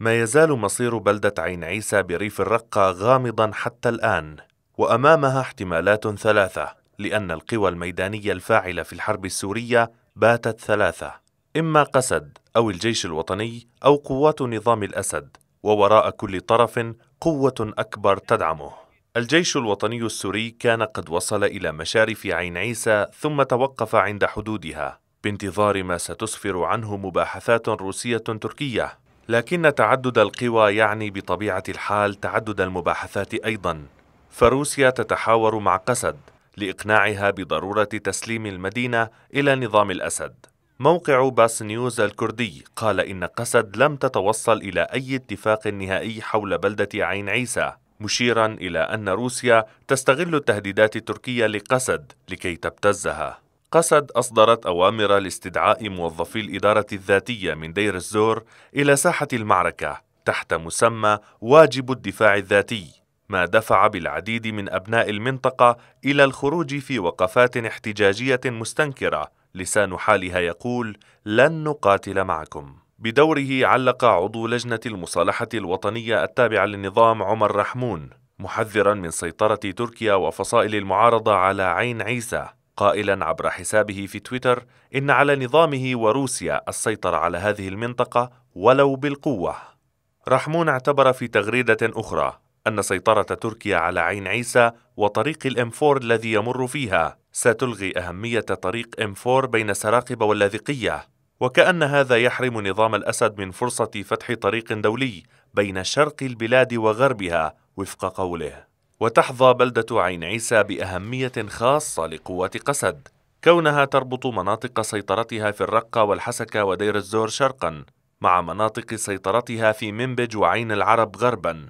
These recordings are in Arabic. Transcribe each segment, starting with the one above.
ما يزال مصير بلدة عين عيسى بريف الرقة غامضا حتى الآن وأمامها احتمالات ثلاثة لأن القوى الميدانية الفاعلة في الحرب السورية باتت ثلاثة إما قسد أو الجيش الوطني أو قوات نظام الأسد ووراء كل طرف قوة أكبر تدعمه الجيش الوطني السوري كان قد وصل إلى مشارف عين عيسى ثم توقف عند حدودها بانتظار ما ستسفر عنه مباحثات روسية تركية لكن تعدد القوى يعني بطبيعة الحال تعدد المباحثات أيضا فروسيا تتحاور مع قسد لإقناعها بضرورة تسليم المدينة إلى نظام الأسد موقع باس نيوز الكردي قال إن قسد لم تتوصل إلى أي اتفاق نهائي حول بلدة عين عيسى مشيرا إلى أن روسيا تستغل التهديدات التركية لقسد لكي تبتزها قسد أصدرت أوامر لاستدعاء موظفي الإدارة الذاتية من دير الزور إلى ساحة المعركة تحت مسمى واجب الدفاع الذاتي ما دفع بالعديد من أبناء المنطقة إلى الخروج في وقفات احتجاجية مستنكرة لسان حالها يقول لن نقاتل معكم بدوره علق عضو لجنة المصالحة الوطنية التابعة للنظام عمر رحمون محذرا من سيطرة تركيا وفصائل المعارضة على عين عيسى قائلا عبر حسابه في تويتر إن على نظامه وروسيا السيطرة على هذه المنطقة ولو بالقوة. رحمون اعتبر في تغريدة أخرى أن سيطرة تركيا على عين عيسى وطريق الإمفور الذي يمر فيها ستلغي أهمية طريق إمفور بين سراقب واللاذقية وكأن هذا يحرم نظام الأسد من فرصة فتح طريق دولي بين شرق البلاد وغربها وفق قوله وتحظى بلدة عين عيسى بأهمية خاصة لقوة قسد كونها تربط مناطق سيطرتها في الرقة والحسكة ودير الزور شرقا مع مناطق سيطرتها في منبج وعين العرب غربا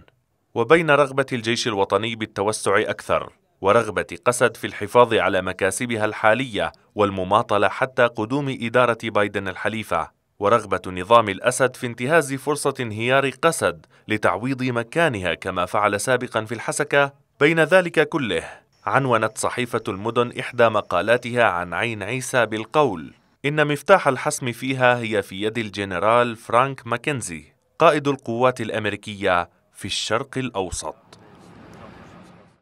وبين رغبة الجيش الوطني بالتوسع أكثر ورغبة قسد في الحفاظ على مكاسبها الحالية والمماطلة حتى قدوم إدارة بايدن الحليفة ورغبة نظام الأسد في انتهاز فرصة انهيار قسد لتعويض مكانها كما فعل سابقا في الحسكة بين ذلك كله عنونت صحيفة المدن إحدى مقالاتها عن عين عيسى بالقول إن مفتاح الحسم فيها هي في يد الجنرال فرانك ماكنزي قائد القوات الأمريكية في الشرق الأوسط